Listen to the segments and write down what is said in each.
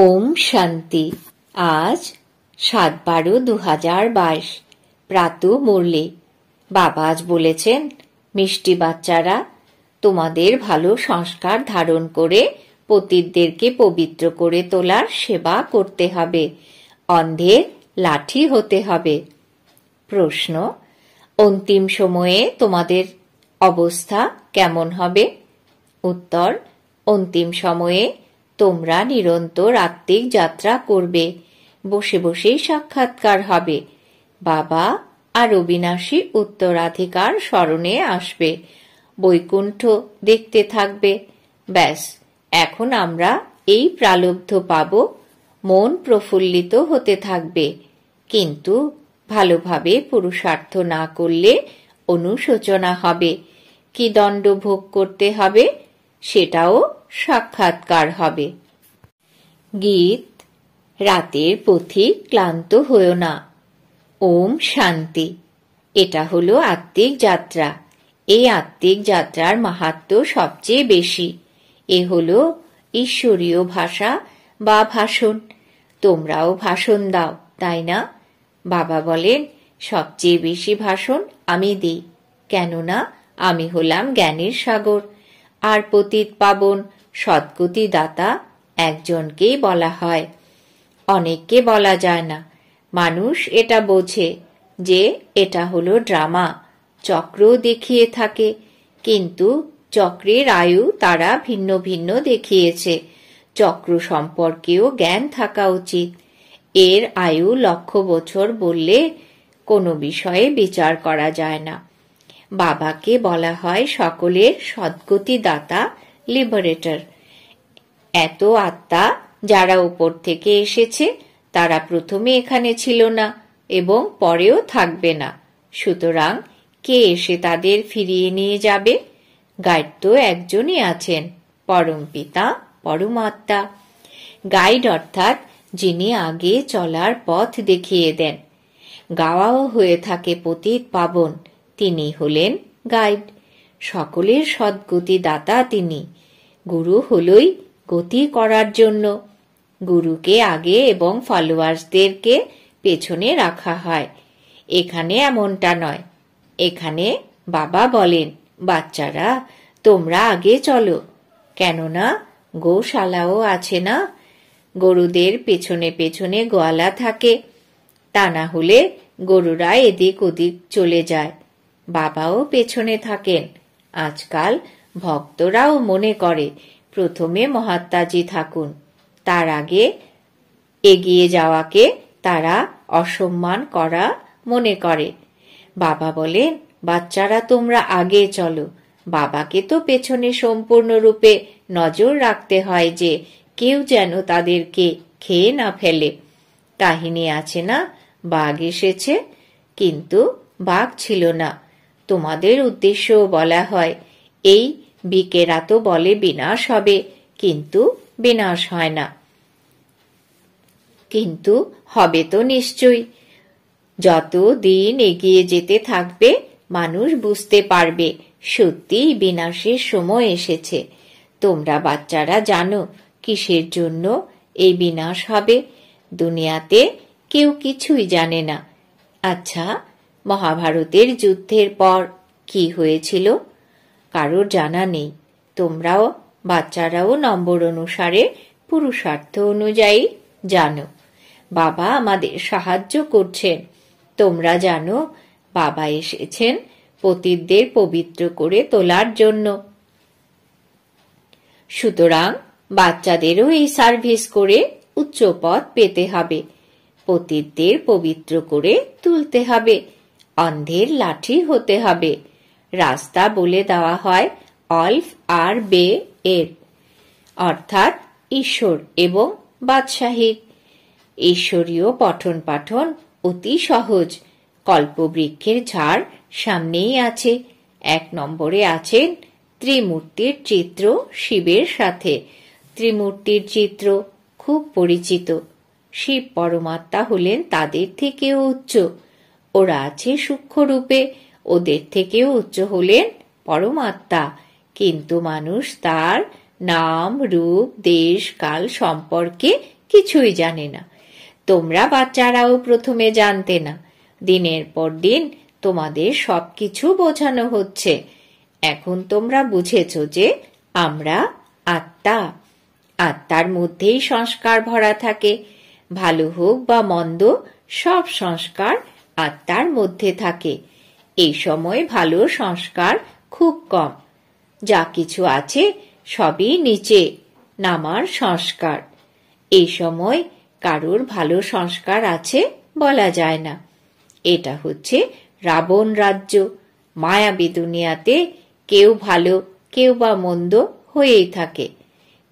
ওম শান্তি আজ সাত বারো দু হাজার বাইশ প্রাতু মুরলি বাবা আজ বলেছেন মিষ্টি বাচ্চারা তোমাদের ভালো সংস্কার ধারণ করে পতিতদেরকে পবিত্র করে তোলার সেবা করতে হবে অন্ধের লাঠি হতে হবে প্রশ্ন অন্তিম সময়ে তোমাদের অবস্থা কেমন হবে উত্তর অন্তিম সময়ে তোমরা নিরন্তর আত্মিক যাত্রা করবে বসে বসেই সাক্ষাৎকার হবে বাবা আর অবিনাশী উত্তরাধিকার স্মরণে আসবে বৈকুণ্ঠ দেখতে থাকবে ব্যাস এখন আমরা এই প্রালব্ধ পাব মন প্রফুল্লিত হতে থাকবে কিন্তু ভালোভাবে পুরুষার্থ না করলে অনুশোচনা হবে কি দণ্ড ভোগ করতে হবে সেটাও সাক্ষাৎকার হবে গীত রাতের পথে ক্লান্ত হয়েও না ওম শান্তি এটা হলো আত্মিক যাত্রা এই আত্মিক যাত্রার মাহাত্ম সবচেয়ে বেশি এ হলো ঈশ্বরীয় ভাষা বা ভাষণ তোমরাও ভাষণ দাও তাই না বাবা বলেন সবচেয়ে বেশি ভাষণ আমি দিই কেননা আমি হলাম জ্ঞানের সাগর আর পতীত পাবন সৎগতি দাতা একজনকেই বলা হয় অনেককে বলা যায় না মানুষ এটা বোঝে যে এটা হলো ড্রামা চক্র দেখিয়ে থাকে কিন্তু চক্রের আয়ু তারা ভিন্ন ভিন্ন দেখিয়েছে চক্র সম্পর্কেও জ্ঞান থাকা উচিত এর আয়ু লক্ষ বছর বললে কোনো বিষয়ে বিচার করা যায় না বাবাকে বলা হয় সকলের সদ্গতিদাতা লিবারেটর এত আত্মা যারা উপর থেকে এসেছে তারা প্রথমে এখানে ছিল না এবং পরেও থাকবে না সুতরাং কে এসে তাদের ফিরিয়ে নিয়ে যাবে গাইড তো একজনই আছেন পরম পিতা পরমাত্মা গাইড অর্থাৎ যিনি আগে চলার পথ দেখিয়ে দেন গাওয়াও হয়ে থাকে পতিত পাবন তিনি হলেন গাইড সকলের সদ্গতি দাতা তিনি গুরু হলই গতি করার জন্য গুরুকে আগে এবং ফলোয়ার্সদেরকে পেছনে রাখা হয় এখানে এমনটা নয় এখানে বাবা বলেন বাচ্চারা তোমরা আগে চলো কেননা গোশালাও আছে না গরুদের পেছনে পেছনে গোয়ালা থাকে তা না হলে গরুরা এদিক ওদিক চলে যায় বাবাও পেছনে থাকেন আজকাল ভক্তরাও মনে করে প্রথমে মহাত্মাজি থাকুন তার আগে এগিয়ে যাওয়াকে তারা অসম্মান করা মনে করে বাবা বলেন বাচ্চারা তোমরা আগে চলো বাবাকে তো পেছনে সম্পূর্ণরূপে নজর রাখতে হয় যে কেউ যেন তাদেরকে খেয়ে না ফেলে কাহিনী আছে না বাঘ এসেছে কিন্তু বাঘ ছিল না তোমাদের উদ্দেশ্য বলা হয় এই বিকেরা তো বলে বিনাশ হবে কিন্তু বিনাশ হয় না কিন্তু হবে তো নিশ্চয়ই যত দিন এগিয়ে যেতে থাকবে মানুষ বুঝতে পারবে সত্যিই বিনাশের সময় এসেছে তোমরা বাচ্চারা জানো কিসের জন্য এই বিনাশ হবে দুনিয়াতে কেউ কিছুই জানে না আচ্ছা মহাভারতের যুদ্ধের পর কি হয়েছিল কারোর জানা নেই তোমরাও বাচ্চারাও নম্বর অনুসারে পুরুষার্থ অনুযায়ী জানো বাবা আমাদের সাহায্য করছেন তোমরা জানো বাবা এসেছেন পতীতদের পবিত্র করে তোলার জন্য সুতরাং বাচ্চাদেরও এই সার্ভিস করে উচ্চ পথ পেতে হবে পতীতদের পবিত্র করে তুলতে হবে অন্ধের লাঠি হতে হবে রাস্তা বলে দেওয়া হয় অলফ আর বে এর অর্থাৎ ঈশ্বর এবং বাদশাহীর ঈশ্বরীয় পঠন পাঠন অতি সহজ কল্পবৃক্ষের ঝাড় সামনেই আছে এক নম্বরে আছেন ত্রিমূর্তির চিত্র শিবের সাথে ত্রিমূর্তির চিত্র খুব পরিচিত শিব পরমাত্মা হলেন তাদের থেকেও উচ্চ ওরা আছে সূক্ষ্মরূপে রূপে ওদের থেকেও উচ্চ হলেন পরমাত্মা কিন্তু মানুষ তার নাম রূপ দেশ কাল সম্পর্কে কিছুই জানে না তোমরা বাচ্চারাও প্রথমে জানতে না দিনের পর দিন তোমাদের সব কিছু বোঝানো হচ্ছে এখন তোমরা বুঝেছ যে আমরা আত্মা আত্মার মধ্যেই সংস্কার ভরা থাকে ভালো হোক বা মন্দ সব সংস্কার আত্মার মধ্যে থাকে এই সময় ভালো সংস্কার খুব কম যা কিছু আছে সবই নিচে নামার সংস্কার এই সময় কারোর ভালো সংস্কার আছে বলা যায় না এটা হচ্ছে রাবণ রাজ্য মায়াবী দুনিয়াতে কেউ ভালো কেউ বা মন্দ হয়েই থাকে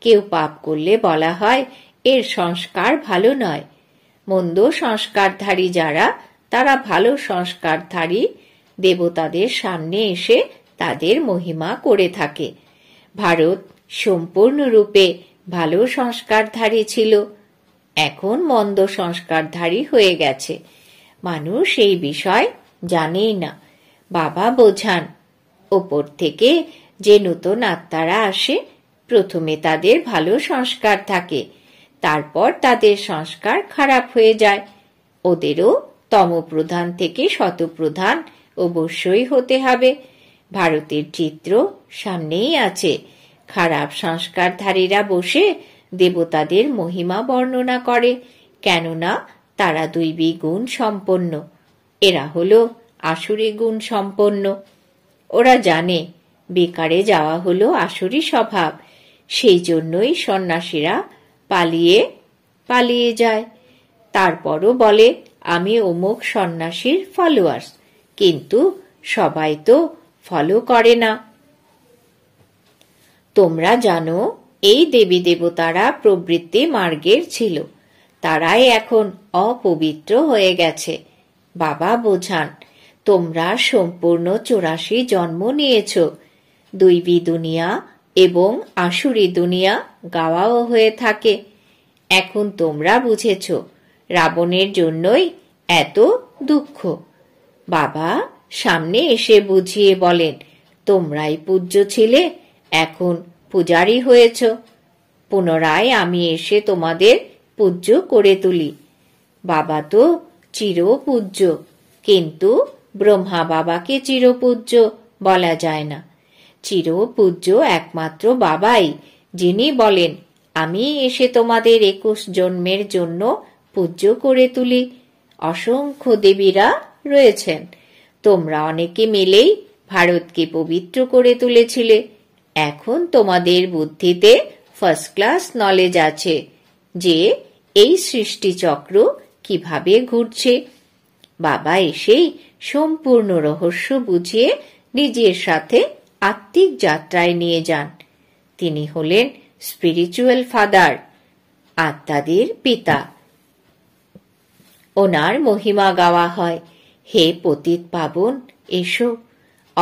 কেউ পাপ করলে বলা হয় এর সংস্কার ভালো নয় মন্দ সংস্কারধারী যারা তারা ভালো সংস্কারধারী দেবতাদের সামনে এসে তাদের মহিমা করে থাকে ভারত সম্পূর্ণরূপে ভালো সংস্কারধারী ছিল এখন মন্দ সংস্কারধারী হয়ে গেছে মানুষ এই বিষয় জানেই না বাবা বোঝান ওপর থেকে যে নতুন আত্মারা আসে প্রথমে তাদের ভালো সংস্কার থাকে তারপর তাদের সংস্কার খারাপ হয়ে যায় ওদেরও তমপ্রধান থেকে শতপ্রধান অবশ্যই হতে হবে ভারতের চিত্র সামনেই আছে খারাপ সংস্কারধারীরা বসে দেবতাদের মহিমা বর্ণনা করে কেননা তারা দুইবি গুণ সম্পন্ন এরা হল আসুরি গুণ সম্পন্ন ওরা জানে বেকারে যাওয়া হল আসুরি স্বভাব সেই জন্যই সন্ন্যাসীরা পালিয়ে পালিয়ে যায় তারপরও বলে আমি অমুক সন্ন্যাসীর ফলোয়ার্স কিন্তু সবাই তো ফলো করে না তোমরা জানো এই দেবী দেবতারা প্রবৃত্তি মার্গের ছিল তারাই এখন অপবিত্র হয়ে গেছে বাবা বোঝান তোমরা সম্পূর্ণ চৌরাশি জন্ম নিয়েছ দৈবী দুনিয়া এবং আশুরি দুনিয়া গাওয়াও হয়ে থাকে এখন তোমরা বুঝেছ রাবণের জন্যই এত দুঃখ বাবা সামনে এসে বুঝিয়ে বলেন তোমরাই পূজ্য ছিলে এখন পূজারি হয়েছ পুনরায় আমি এসে তোমাদের পূজ্য করে তুলি বাবা তো চিরপূজ্য কিন্তু ব্রহ্মা বাবাকে চিরপূজ্য বলা যায় না চিরপূজ্য একমাত্র বাবাই যিনি বলেন আমি এসে তোমাদের একুশ জন্মের জন্য পূজ্য করে তুলি অসংখ্য দেবীরা রয়েছেন তোমরা অনেকে মিলেই ভারতকে পবিত্র করে তুলেছিলে এখন তোমাদের বুদ্ধিতে ফার্স্ট ক্লাস নলেজ আছে যে এই সৃষ্টিচক্র কিভাবে ঘুরছে বাবা এসেই সম্পূর্ণ রহস্য বুঝিয়ে নিজের সাথে আত্মিক যাত্রায় নিয়ে যান তিনি হলেন স্পিরিচুয়াল ফাদার আত্মাদের পিতা ওনার মহিমা গাওয়া হয় হে পতিত পাবন এসো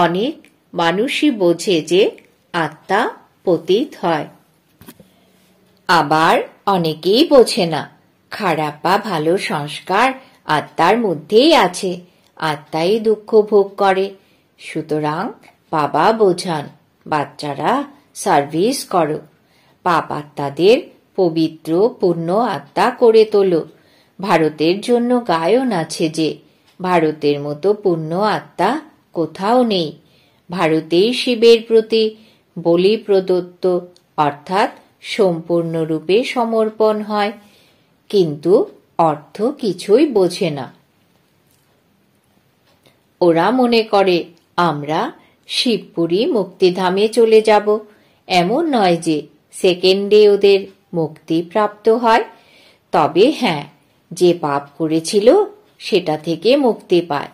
অনেক মানুষই বোঝে যে আত্মা পতিত হয় আবার অনেকেই বোঝে না খারাপ বা ভালো সংস্কার আত্মার মধ্যেই আছে আত্মাই দুঃখ ভোগ করে সুতরাং বাবা বোঝান বাচ্চারা সার্ভিস করো পাপ আত্মাদের পবিত্র পূর্ণ আত্মা করে তোলো ভারতের জন্য গায়ন আছে যে ভারতের মতো পূর্ণ আত্মা কোথাও নেই ভারতে শিবের প্রতি বলি প্রদত্ত অর্থাৎ সম্পূর্ণরূপে সমর্পণ হয় কিন্তু অর্থ কিছুই বোঝে না ওরা মনে করে আমরা শিবপুরী মুক্তিধামে চলে যাব এমন নয় যে সেকেন্ডে ওদের মুক্তি প্রাপ্ত হয় তবে হ্যাঁ যে পাপ করেছিল সেটা থেকে মুক্তি পায়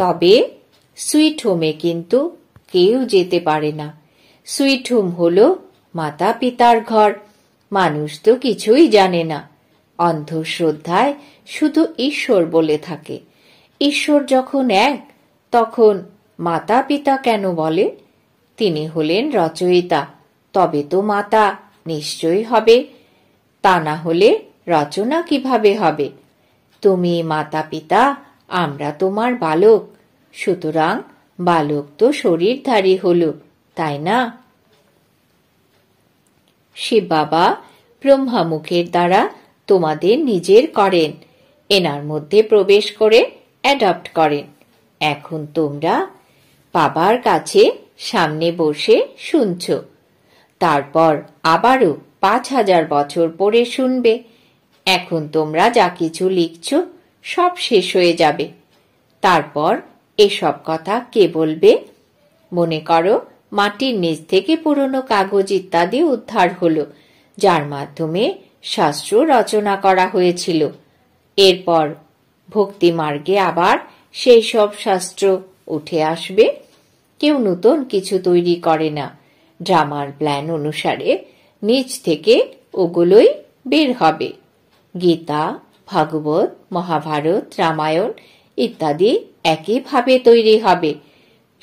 তবে সুইট হোমে কিন্তু কেউ যেতে পারে না সুইট হোম হল মাতা পিতার ঘর মানুষ তো কিছুই জানে না অন্ধশ্রদ্ধায় শুধু ঈশ্বর বলে থাকে ঈশ্বর যখন এক তখন মাতা পিতা কেন বলে তিনি হলেন রচয়িতা তবে তো মাতা নিশ্চয়ই হবে তা না হলে রচনা কিভাবে হবে তুমি মাতা পিতা আমরা তোমার বালক সুতরাং বালক তো শরীরধারী হল তাই না শিব বাবা ব্রহ্মামুখের দ্বারা তোমাদের নিজের করেন এনার মধ্যে প্রবেশ করে অ্যাডাপ্ট করেন এখন তোমরা বাবার কাছে সামনে বসে শুনছ তারপর আবারও পাঁচ হাজার বছর পরে শুনবে এখন তোমরা যা কিছু লিখছ সব শেষ হয়ে যাবে তারপর এসব কথা কে বলবে মনে করো মাটির নিচ থেকে পুরনো কাগজ ইত্যাদি উদ্ধার হল যার মাধ্যমে শাস্ত্র রচনা করা হয়েছিল এরপর ভক্তি মার্গে আবার সেই সব শাস্ত্র উঠে আসবে কেউ নতুন কিছু তৈরি করে না ড্রামার প্ল্যান অনুসারে নিচ থেকে ওগুলোই বের হবে গীতা ভাগবত মহাভারত রামায়ণ ইত্যাদি একইভাবে তৈরি হবে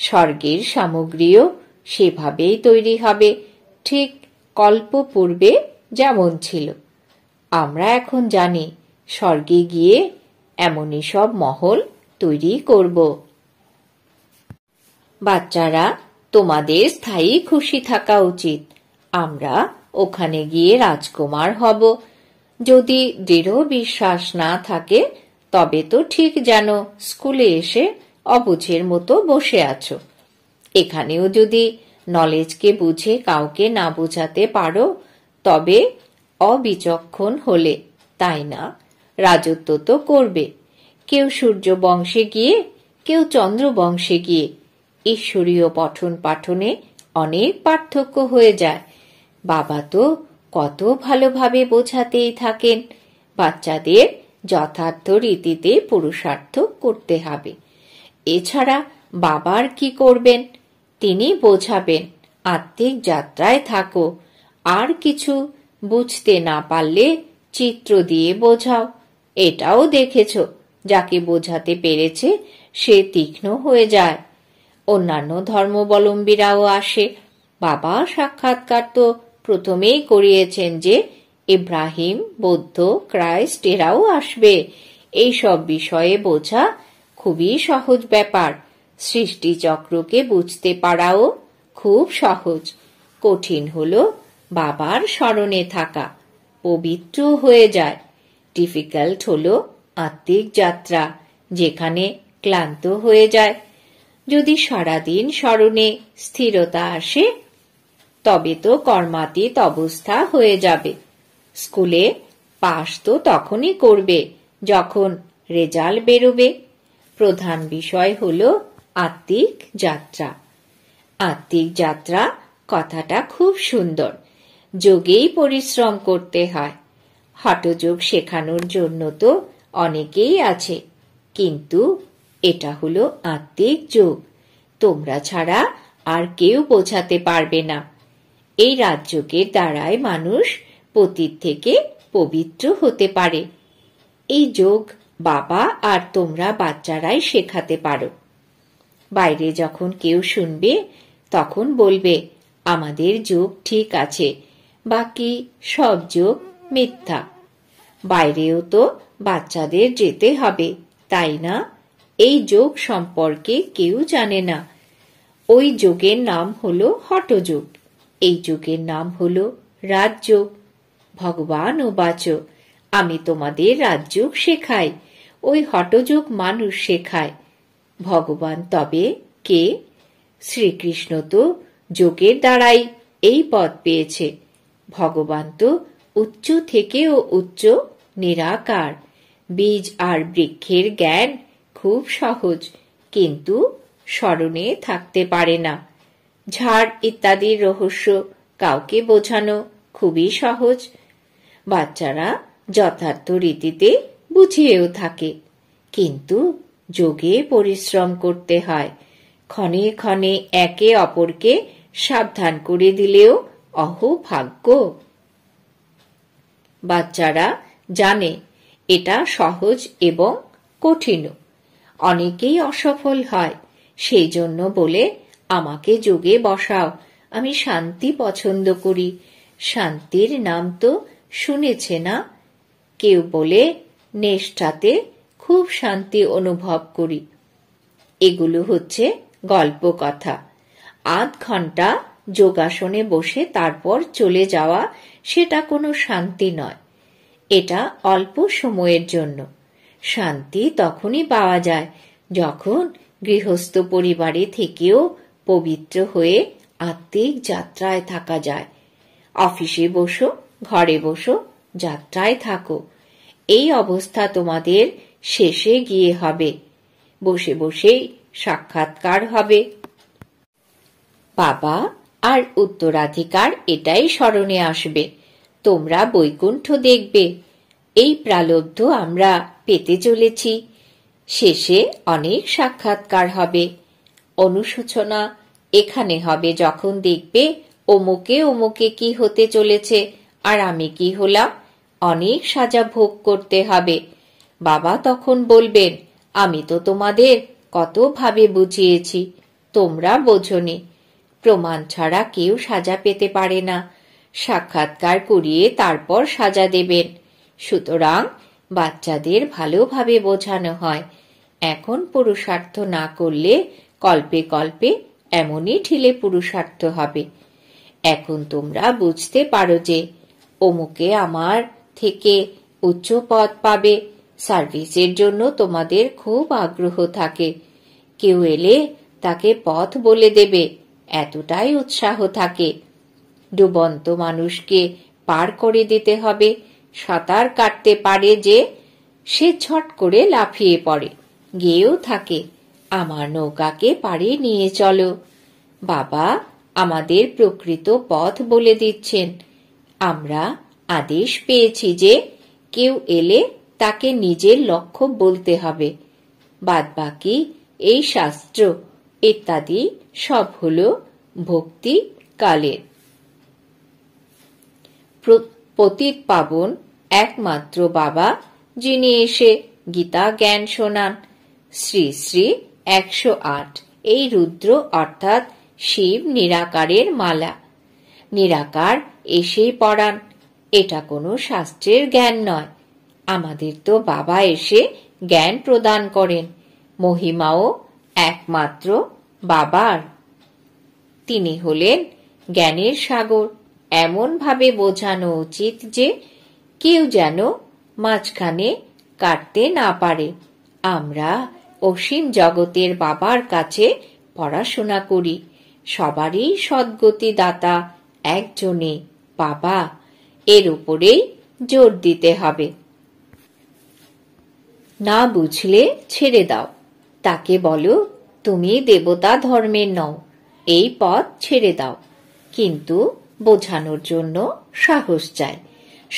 স্বর্গের সামগ্রীও সেভাবেই তৈরি হবে ঠিক কল্প পূর্বে যেমন ছিল আমরা এখন জানি স্বর্গে গিয়ে এমনই সব মহল তৈরি করব বাচ্চারা তোমাদের স্থায়ী খুশি থাকা উচিত আমরা ওখানে গিয়ে রাজকুমার হব যদি দৃঢ় বিশ্বাস না থাকে তবে তো ঠিক যেন স্কুলে এসে অবুঝের মতো বসে আছো এখানেও যদি নলেজকে বুঝে কাউকে না বোঝাতে পারো তবে অবিচক্ষণ হলে তাই না রাজত্ব তো করবে কেউ সূর্য বংশে গিয়ে কেউ চন্দ্র বংশে গিয়ে ঈশ্বরীয় পঠন পাঠনে অনেক পার্থক্য হয়ে যায় বাবা তো কত ভালোভাবে বোঝাতেই থাকেন বাচ্চাদের যথার্থ রীতিতে পুরুষার্থ করতে হবে এছাড়া বাবার কি করবেন তিনি বোঝাবেন আত্মিক যাত্রায় থাকো আর কিছু বুঝতে না পারলে চিত্র দিয়ে বোঝাও এটাও দেখেছ যাকে বোঝাতে পেরেছে সে তীক্ষ্ণ হয়ে যায় অন্যান্য ধর্মাবলম্বীরাও আসে বাবা সাক্ষাৎকার তো প্রথমেই করিয়েছেন যে ইব্রাহিম বৌদ্ধ ক্রাইস্ট এরাও আসবে এই সব বিষয়ে বোঝা খুবই সহজ ব্যাপার সৃষ্টিচক্রকে বুঝতে পারাও খুব সহজ কঠিন হল বাবার স্মরণে থাকা পবিত্র হয়ে যায় ডিফিকাল্ট হল আত্মিক যাত্রা যেখানে ক্লান্ত হয়ে যায় যদি সারাদিন স্মরণে স্থিরতা আসে তবে তো কর্মাতীত অবস্থা হয়ে যাবে স্কুলে পাশ তো তখনই করবে যখন রেজাল্ট বেরোবে প্রধান বিষয় হল আত্মিক যাত্রা আত্মিক যাত্রা কথাটা খুব সুন্দর যোগেই পরিশ্রম করতে হয় হঠযোগ শেখানোর জন্য তো অনেকেই আছে কিন্তু এটা হলো আত্মিক যোগ তোমরা ছাড়া আর কেউ বোঝাতে পারবে না এই রাজ্যকে দ্বারাই মানুষ পতীত থেকে পবিত্র হতে পারে এই যোগ বাবা আর তোমরা বাচ্চারাই শেখাতে পারো বাইরে যখন কেউ শুনবে তখন বলবে আমাদের যোগ ঠিক আছে বাকি সব যোগ মিথ্যা বাইরেও তো বাচ্চাদের যেতে হবে তাই না এই যোগ সম্পর্কে কেউ জানে না ওই যোগের নাম হল হটযোগ এই যুগের নাম হল রাজযোগ ভগবান ও বাচ আমি তোমাদের রাজযোগ শেখাই ওই হটযোগ মানুষ শেখায় ভগবান তবে কে শ্রীকৃষ্ণ তো যোগের দ্বারাই এই পদ পেয়েছে ভগবান তো উচ্চ থেকেও উচ্চ নিরাকার বীজ আর বৃক্ষের জ্ঞান খুব সহজ কিন্তু স্মরণে থাকতে পারে না ঝাড় ইত্যাদির রহস্য কাউকে বোঝানো খুবই সহজ বাচ্চারা যথার্থ রীতিতে বুঝিয়েও থাকে কিন্তু যোগে পরিশ্রম করতে হয় ক্ষণে ক্ষণে একে অপরকে সাবধান করে দিলেও অহভাগ্য বাচ্চারা জানে এটা সহজ এবং কঠিনও অনেকেই অসফল হয় সেই জন্য বলে আমাকে যোগে বসাও আমি শান্তি পছন্দ করি শান্তির নাম তো শুনেছে না কেউ বলে নেষ্টাতে খুব শান্তি অনুভব করি এগুলো হচ্ছে গল্প কথা আধ ঘন্টা যোগাসনে বসে তারপর চলে যাওয়া সেটা কোনো শান্তি নয় এটা অল্প সময়ের জন্য শান্তি তখনই পাওয়া যায় যখন গৃহস্থ পরিবারে থেকেও পবিত্র হয়ে আত্মিক যাত্রায় থাকা যায় অফিসে বসো ঘরে বসো যাত্রায় থাকো এই অবস্থা তোমাদের শেষে গিয়ে হবে বসে বসেই সাক্ষাৎকার হবে বাবা আর উত্তরাধিকার এটাই স্মরণে আসবে তোমরা বৈকুণ্ঠ দেখবে এই প্রালব্ধ আমরা পেতে চলেছি শেষে অনেক সাক্ষাৎকার হবে অনুশোচনা এখানে হবে যখন দেখবে ওমুকে অমুকে কি হতে চলেছে আর আমি কি হলাম অনেক সাজা ভোগ করতে হবে বাবা তখন বলবেন আমি তো তোমাদের কতভাবে বুঝিয়েছি তোমরা বোঝনি প্রমাণ ছাড়া কেউ সাজা পেতে পারে না সাক্ষাৎকার করিয়ে তারপর সাজা দেবেন সুতরাং বাচ্চাদের ভালোভাবে বোঝানো হয় এখন পুরুষার্থ না করলে কল্পে কল্পে এমনই ঢিলে পুরুষার্থ হবে এখন তোমরা বুঝতে পারো যে অমুকে আমার থেকে উচ্চ পদ পাবে সার্ভিসের জন্য তোমাদের খুব আগ্রহ থাকে কেউ এলে তাকে পথ বলে দেবে এতটাই উৎসাহ থাকে ডুবন্ত মানুষকে পার করে দিতে হবে সাঁতার কাটতে পারে যে সে ছট করে লাফিয়ে পড়ে গেয়েও থাকে আমার নৌকাকে পাড়ে নিয়ে চলো বাবা আমাদের প্রকৃত পথ বলে দিচ্ছেন আমরা আদেশ পেয়েছি যে কেউ এলে তাকে নিজের লক্ষ্য বলতে হবে বাদবাকি এই শাস্ত্র ইত্যাদি সব হল ভক্তি কালের পতিত পাবন একমাত্র বাবা যিনি এসে গীতা জ্ঞান শোনান শ্রী শ্রী একশো আট এই রুদ্র অর্থাৎ শিব নিরাকারের মালা নিরাকার এসেই পড়ান এটা কোনো শাস্ত্রের জ্ঞান নয় আমাদের তো বাবা এসে জ্ঞান প্রদান করেন মহিমাও একমাত্র বাবার তিনি হলেন জ্ঞানের সাগর এমনভাবে বোঝানো উচিত যে কেউ যেন মাঝখানে কাটতে না পারে আমরা অসীম জগতের বাবার কাছে পড়াশোনা করি সবারই সদ্গতি দাতা একজনে বাবা এর উপরেই জোর দিতে হবে না বুঝলে ছেড়ে দাও তাকে বলো তুমি দেবতা ধর্মের নও এই পথ ছেড়ে দাও কিন্তু বোঝানোর জন্য সাহস চায়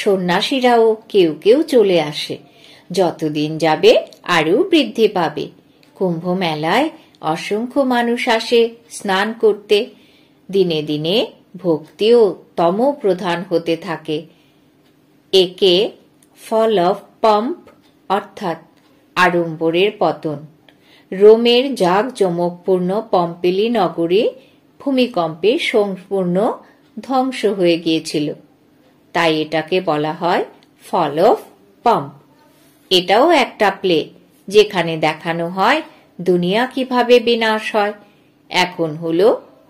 সন্ন্যাসীরাও কেউ কেউ চলে আসে যতদিন যাবে আরও বৃদ্ধি পাবে কুম্ভ মেলায় অসংখ্য মানুষ আসে স্নান করতে দিনে দিনে ভক্তিও তম প্রধান হতে থাকে একে ফল অফ পাম্প অর্থাৎ আড়ম্বরের পতন রোমের জাগ জমকপূর্ণ পম্পেলি নগরে ভূমিকম্পে সম্পূর্ণ ধ্বংস হয়ে গিয়েছিল তাই এটাকে বলা হয় ফল অফ পাম্প এটাও একটা প্লে যেখানে দেখানো হয় দুনিয়া কিভাবে বিনাশ হয় এখন হল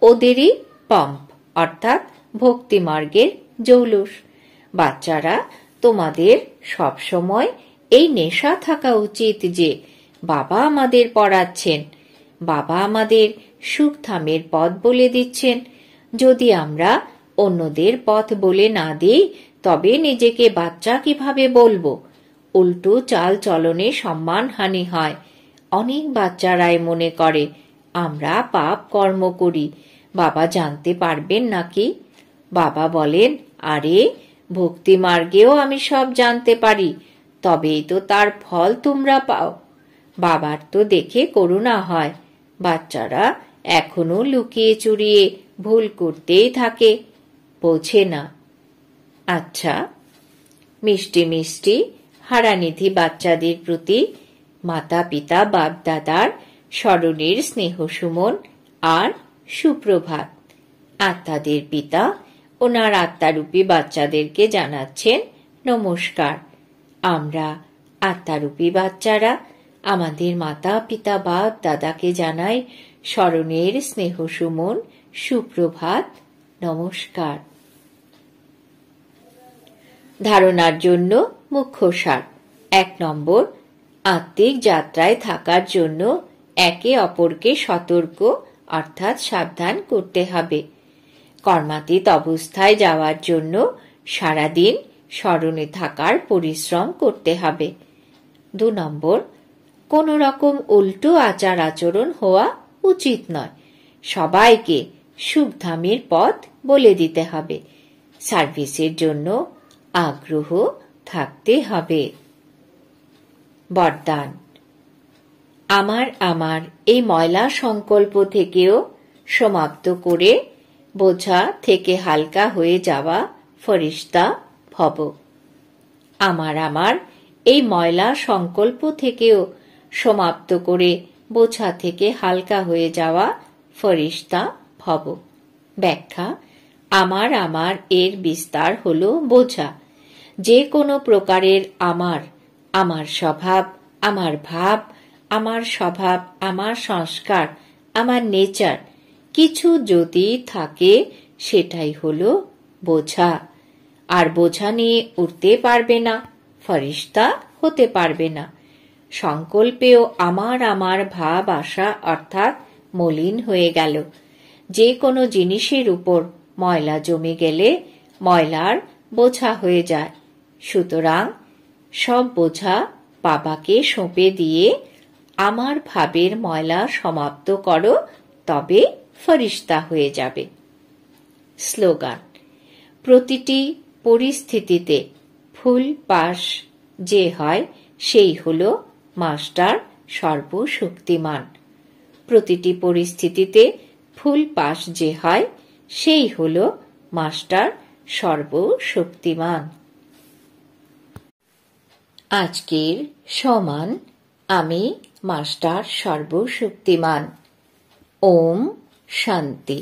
ওদেরই পাম্প অর্থাৎ ভক্তিমার্গের জৌলুস বাচ্চারা তোমাদের সবসময় এই নেশা থাকা উচিত যে বাবা আমাদের পড়াচ্ছেন বাবা আমাদের থামের পথ বলে দিচ্ছেন যদি আমরা অন্যদের পথ বলে না দিই তবে নিজেকে বাচ্চা কিভাবে বলবো উল্টো চাল চলনে সম্মানহানি হয় অনেক বাচ্চারাই মনে করে আমরা পাপ কর্ম করি বাবা জানতে পারবেন নাকি বাবা বলেন আরে ভক্তি মার্গেও আমি সব জানতে পারি তবেই তো তার ফল তোমরা পাও বাবার তো দেখে করুণা হয় বাচ্চারা এখনো লুকিয়ে চুরিয়ে ভুল করতেই থাকে বোঝে না আচ্ছা মিষ্টি মিষ্টি হারানিধি বাচ্চাদের প্রতি মাতা পিতা বাপদাদার স্মরণের স্নেহ সুমন আর সুপ্রভাত আত্মাদের পিতা ওনার আত্মারূপী বাচ্চাদেরকে জানাচ্ছেন নমস্কার আমরা আত্মারূপী বাচ্চারা আমাদের মাতা পিতা বা দাদাকে জানাই স্মরণের স্নেহ সুমন সুপ্রভাত নমস্কার ধারণার জন্য মুখ্য সার এক নম্বর আত্মিক যাত্রায় থাকার জন্য একে অপরকে সতর্ক অর্থাৎ সাবধান করতে হবে কর্মাতীত অবস্থায় যাওয়ার জন্য সারাদিন স্মরণে থাকার পরিশ্রম করতে হবে দু নম্বর কোনো রকম উল্টো আচার আচরণ হওয়া উচিত নয় সবাইকে সুখধামের পথ বলে দিতে হবে সার্ভিসের জন্য আগ্রহ থাকতে হবে বরদান আমার আমার এই ময়লা সংকল্প থেকেও সমাপ্ত করে বোঝা থেকে হালকা হয়ে যাওয়া ফরিস্তা ভব আমার আমার এই ময়লা সংকল্প থেকেও সমাপ্ত করে বোঝা থেকে হালকা হয়ে যাওয়া ফরিস্তা ভব ব্যাখ্যা আমার আমার এর বিস্তার হল বোঝা যে কোনো প্রকারের আমার আমার স্বভাব আমার ভাব আমার স্বভাব আমার সংস্কার আমার নেচার কিছু যদি থাকে সেটাই হলো বোঝা আর বোঝা নিয়ে উঠতে পারবে না ফরিস্তা হতে পারবে না সংকল্পেও আমার আমার ভাব আশা অর্থাৎ মলিন হয়ে গেল যে কোনো জিনিসের উপর ময়লা জমে গেলে ময়লার বোঝা হয়ে যায় সুতরাং সব বোঝা বাবাকে সঁপে দিয়ে আমার ভাবের ময়লা সমাপ্ত করো তবে ফরিস্তা হয়ে যাবে স্লোগান প্রতিটি পরিস্থিতিতে ফুল পাস যে হয় সেই হল মাস্টার সর্বশক্তিমান প্রতিটি পরিস্থিতিতে ফুল পাস যে হয় সেই হল মাস্টার সর্বশক্তিমান আজকের সমান আমি মাস্টার সর্বশক্তিমান ওম শান্তি